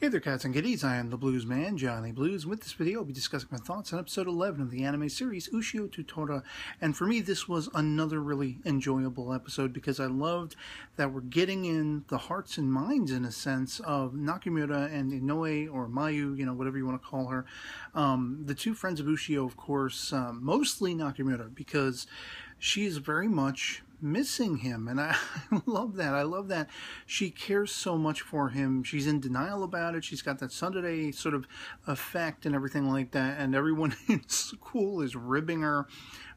Hey there, cats and kitties. I am the Blues Man, Johnny Blues. With this video, I'll be discussing my thoughts on episode 11 of the anime series Ushio Tutora. And for me, this was another really enjoyable episode because I loved that we're getting in the hearts and minds, in a sense, of Nakamura and Inoue or Mayu, you know, whatever you want to call her. Um, the two friends of Ushio, of course, uh, mostly Nakamura because she is very much missing him. And I, I love that. I love that she cares so much for him. She's in denial about it. She's got that Sunday sort of effect and everything like that. And everyone in school is ribbing her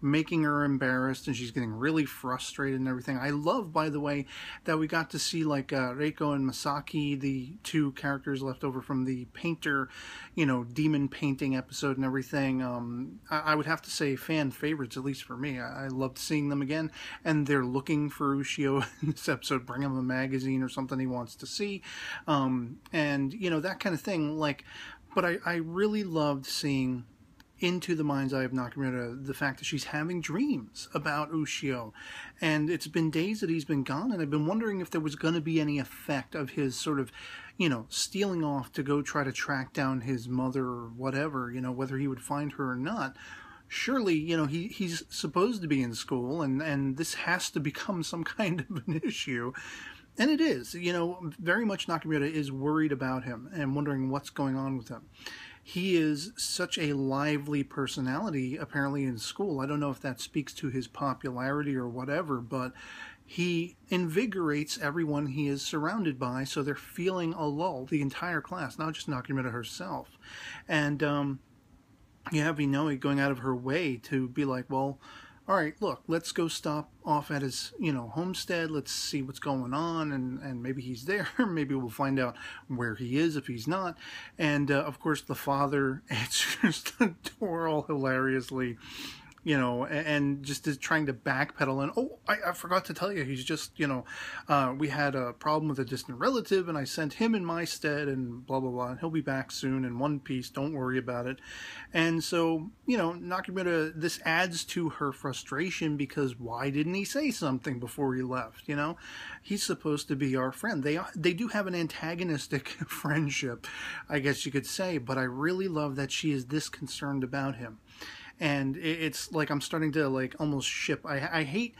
making her embarrassed and she's getting really frustrated and everything. I love, by the way, that we got to see like uh, Reiko and Masaki, the two characters left over from the painter, you know, demon painting episode and everything. Um, I, I would have to say fan favorites, at least for me. I, I loved seeing them again. And they're looking for Ushio in this episode. Bring him a magazine or something he wants to see. Um, and, you know, that kind of thing. Like, but I, I really loved seeing into the mind's eye of Nakamura the fact that she's having dreams about Ushio. And it's been days that he's been gone, and I've been wondering if there was going to be any effect of his sort of, you know, stealing off to go try to track down his mother or whatever, you know, whether he would find her or not. Surely, you know, he, he's supposed to be in school, and, and this has to become some kind of an issue and it is you know very much nakamura is worried about him and wondering what's going on with him he is such a lively personality apparently in school. I don't know if that speaks to his popularity or whatever, but he invigorates everyone he is surrounded by, so they're feeling a lull, the entire class, not just Nakamura herself. And um, you have Inoue going out of her way to be like, well, all right, look, let's go stop off at his, you know, homestead. Let's see what's going on, and and maybe he's there. maybe we'll find out where he is if he's not. And uh, of course, the father answers the door all hilariously, you know, and just is trying to backpedal. And oh, I, I forgot to tell you, he's just, you know, uh, we had a problem with a distant relative, and I sent him in my stead, and blah blah blah. And he'll be back soon in one piece. Don't worry about it. And so, you know, Nakamura, this adds to her frustration because why didn't he say something before he left? You know, he's supposed to be our friend. They they do have an antagonistic friendship, I guess you could say. But I really love that she is this concerned about him and it's like I'm starting to like almost ship. I, I hate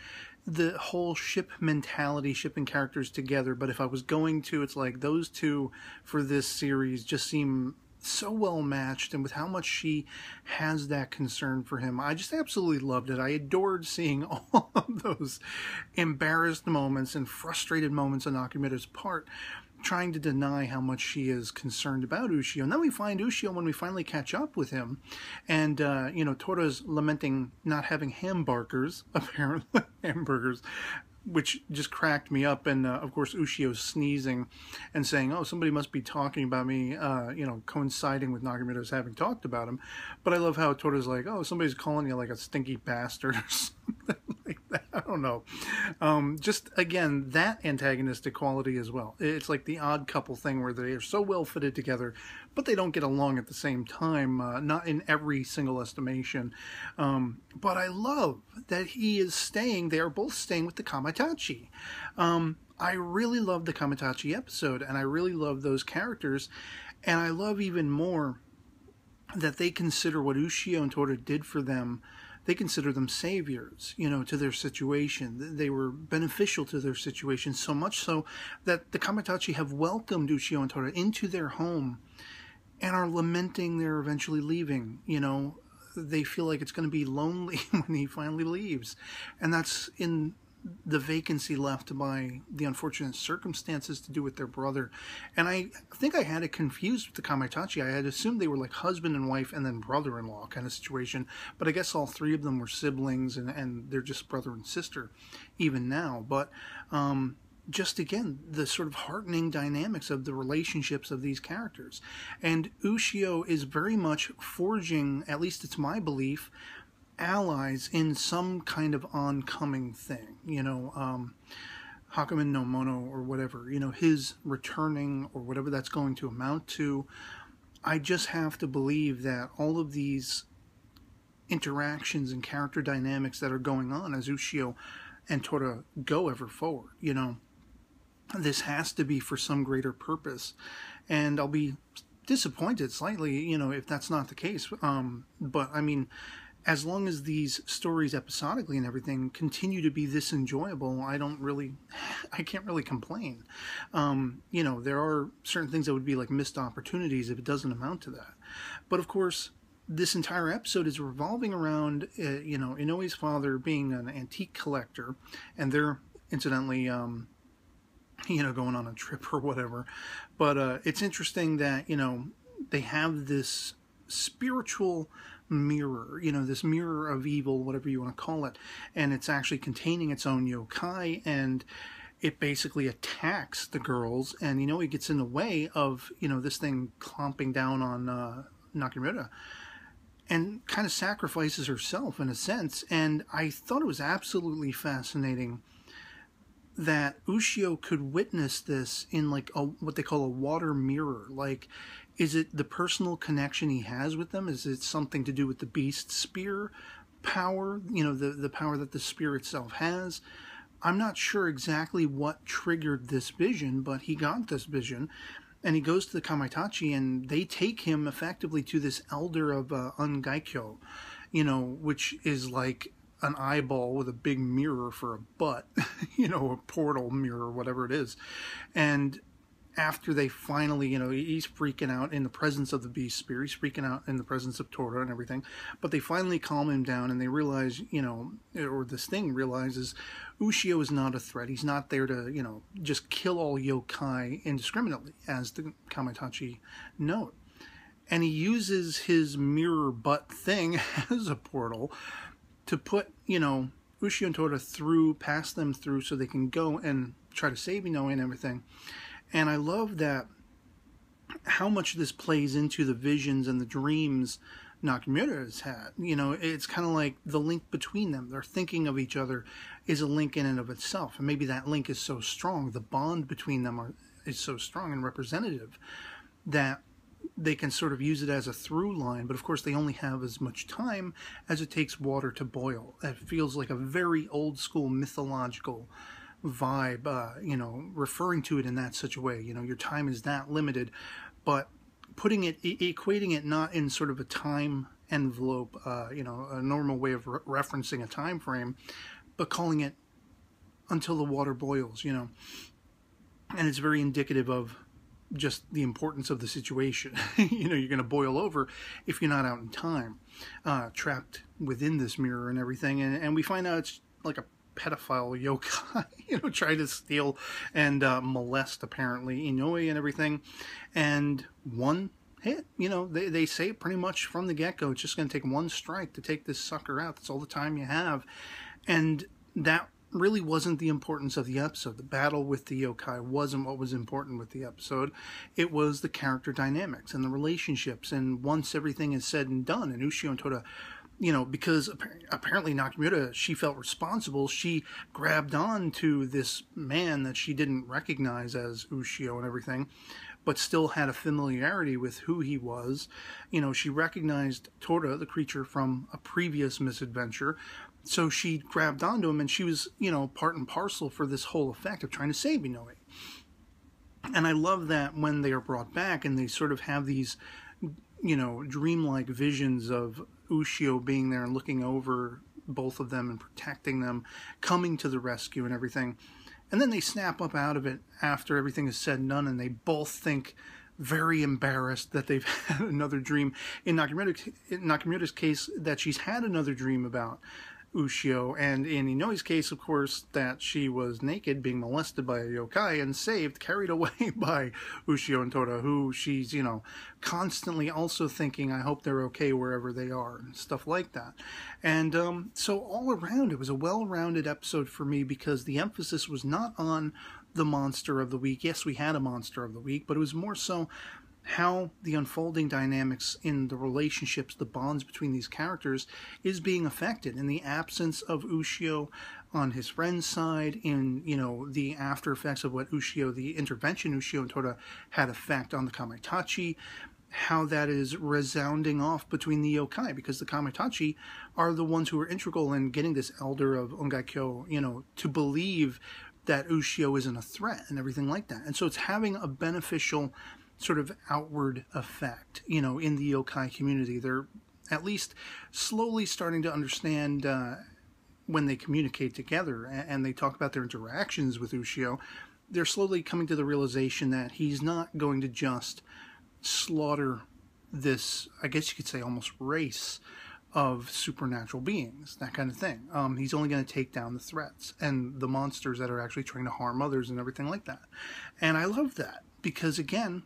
the whole ship mentality, shipping characters together. But if I was going to, it's like those two for this series just seem so well matched and with how much she has that concern for him i just absolutely loved it i adored seeing all of those embarrassed moments and frustrated moments on nakamura's part trying to deny how much she is concerned about Ushio. And then we find Ushio when we finally catch up with him. And, uh, you know, Tora's lamenting not having hamburgers, apparently, hamburgers, which just cracked me up. And, uh, of course, Ushio's sneezing and saying, oh, somebody must be talking about me, uh, you know, coinciding with Nagamito's having talked about him. But I love how Tora's like, oh, somebody's calling you like a stinky bastard or something like that I don't know. Um, just again, that antagonistic quality as well. It's like the odd couple thing where they are so well fitted together, but they don't get along at the same time, uh, not in every single estimation. Um, but I love that he is staying, they are both staying with the Kamatachi. Um, I really love the Kamatachi episode, and I really love those characters, and I love even more that they consider what Ushio and Tora did for them they consider them saviors, you know, to their situation. They were beneficial to their situation so much so that the Kamitachi have welcomed Ushio and Tora into their home and are lamenting their eventually leaving. You know, they feel like it's going to be lonely when he finally leaves. And that's in the vacancy left by the unfortunate circumstances to do with their brother. And I think I had it confused with the Kamaitachi. I had assumed they were like husband and wife and then brother in law kind of situation. But I guess all three of them were siblings and, and they're just brother and sister even now. But um, just again, the sort of heartening dynamics of the relationships of these characters. And Ushio is very much forging, at least it's my belief, allies in some kind of oncoming thing. You know, um, Hakumen no Mono or whatever. You know, his returning or whatever that's going to amount to. I just have to believe that all of these interactions and character dynamics that are going on as Ushio and Tora go ever forward. You know, this has to be for some greater purpose, and I'll be disappointed slightly, you know, if that's not the case. Um, but I mean, as long as these stories episodically and everything continue to be this enjoyable, I don't really, I can't really complain. Um, you know, there are certain things that would be like missed opportunities if it doesn't amount to that. But of course, this entire episode is revolving around, uh, you know, Inoue's father being an antique collector, and they're incidentally, um, you know, going on a trip or whatever. But uh, it's interesting that, you know, they have this spiritual mirror, you know, this mirror of evil, whatever you want to call it, and it's actually containing its own yokai and it basically attacks the girls and you know it gets in the way of you know this thing clomping down on uh, Nakamura and kind of sacrifices herself in a sense and I thought it was absolutely fascinating that Ushio could witness this in like a what they call a water mirror like is it the personal connection he has with them? Is it something to do with the beast spear power? You know, the, the power that the spear itself has? I'm not sure exactly what triggered this vision, but he got this vision. And he goes to the Kamaitachi, and they take him effectively to this elder of uh, Ungaikyo, you know, which is like an eyeball with a big mirror for a butt, you know, a portal mirror, whatever it is. And after they finally, you know, he's freaking out in the presence of the beast spear. He's freaking out in the presence of Tora and everything. But they finally calm him down and they realize, you know, or this thing realizes Ushio is not a threat. He's not there to, you know, just kill all yokai indiscriminately, as the Kamitachi note. And he uses his mirror butt thing as a portal to put, you know, Ushio and Tora through, pass them through so they can go and try to save Inoue and everything. And I love that how much this plays into the visions and the dreams Nakamura has had. You know, it's kind of like the link between them. Their thinking of each other is a link in and of itself. And maybe that link is so strong, the bond between them are, is so strong and representative that they can sort of use it as a through line, but of course they only have as much time as it takes water to boil. That feels like a very old school mythological vibe, uh, you know, referring to it in that such a way. You know, your time is that limited, but putting it, e- equating it not in sort of a time envelope, uh, you know, a normal way of re- referencing a time frame, but calling it until the water boils, you know. And it's very indicative of just the importance of the situation. you know, you're going to boil over if you're not out in time, uh, trapped within this mirror and everything. And, and we find out it's like a pedophile yokai, you know, trying to steal and uh, molest apparently Inoue and everything. And one hit, you know, they, they say pretty much from the get go, it's just going to take one strike to take this sucker out. That's all the time you have. And that really wasn't the importance of the episode. The battle with the yokai wasn't what was important with the episode. It was the character dynamics and the relationships. And once everything is said and done, and Ushio and Toda you know, because apparently Nakamura, she felt responsible. She grabbed on to this man that she didn't recognize as Ushio and everything, but still had a familiarity with who he was. You know, she recognized Tora, the creature from a previous misadventure, so she grabbed onto him and she was, you know, part and parcel for this whole effect of trying to save Inoue. And I love that when they are brought back and they sort of have these you know dreamlike visions of Ushio being there and looking over both of them and protecting them, coming to the rescue and everything. And then they snap up out of it after everything is said and done, and they both think very embarrassed that they've had another dream. In Nakamura's, in Nakamura's case, that she's had another dream about Ushio, and in Inoue's case, of course, that she was naked, being molested by a yokai, and saved, carried away by Ushio and Tora. who she's, you know, constantly also thinking, I hope they're okay wherever they are, and stuff like that. And um, so, all around, it was a well rounded episode for me because the emphasis was not on the monster of the week. Yes, we had a monster of the week, but it was more so how the unfolding dynamics in the relationships, the bonds between these characters is being affected in the absence of Ushio on his friend's side, in, you know, the after effects of what Ushio, the intervention Ushio and Tora had effect on the Kamaitachi, how that is resounding off between the yokai, because the Kamaitachi are the ones who are integral in getting this elder of Ongaikyo, you know, to believe that Ushio isn't a threat and everything like that. And so it's having a beneficial sort of outward effect, you know, in the yokai community. They're at least slowly starting to understand uh, when they communicate together and, and, they talk about their interactions with Ushio. They're slowly coming to the realization that he's not going to just slaughter this, I guess you could say, almost race of supernatural beings, that kind of thing. Um, he's only going to take down the threats and the monsters that are actually trying to harm others and everything like that. And I love that because, again,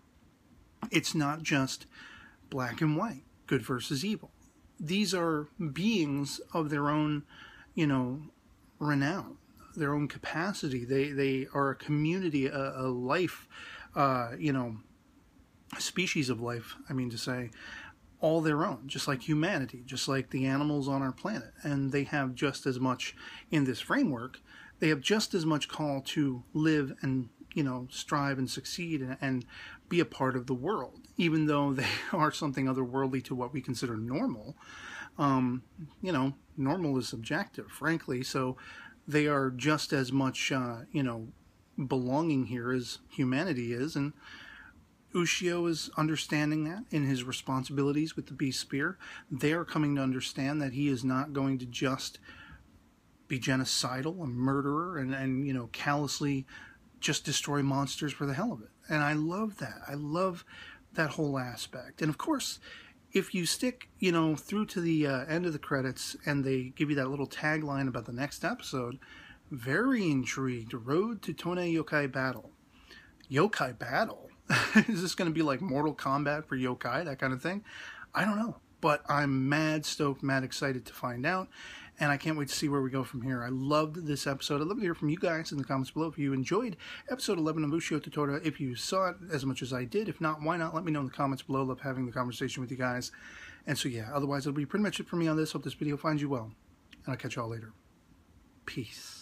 it's not just black and white, good versus evil. These are beings of their own, you know, renown, their own capacity. They they are a community, a, a life, uh, you know, species of life. I mean to say, all their own, just like humanity, just like the animals on our planet, and they have just as much in this framework. They have just as much call to live and you know strive and succeed and, and be a part of the world, even though they are something otherworldly to what we consider normal. Um, you know, normal is subjective, frankly. So they are just as much uh, you know belonging here as humanity is, and Ushio is understanding that in his responsibilities with the Beast Spear. They are coming to understand that he is not going to just be genocidal, a murderer, and, and you know, callously just destroy monsters for the hell of it. And I love that. I love that whole aspect. And of course, if you stick, you know, through to the uh, end of the credits and they give you that little tagline about the next episode, very intrigued. Road to Tone Yokai Battle. Yokai Battle? Is this going to be like Mortal Kombat for yokai, that kind of thing? I don't know. But I'm mad stoked, mad excited to find out and I can't wait to see where we go from here. I loved this episode. I'd love to hear from you guys in the comments below if you enjoyed episode 11 of Ushio Totora, if you saw it as much as I did. If not, why not? Let me know in the comments below. Love having the conversation with you guys. And so, yeah, otherwise, it'll be pretty much it for me on this. Hope this video finds you well, and I'll catch you all later. Peace.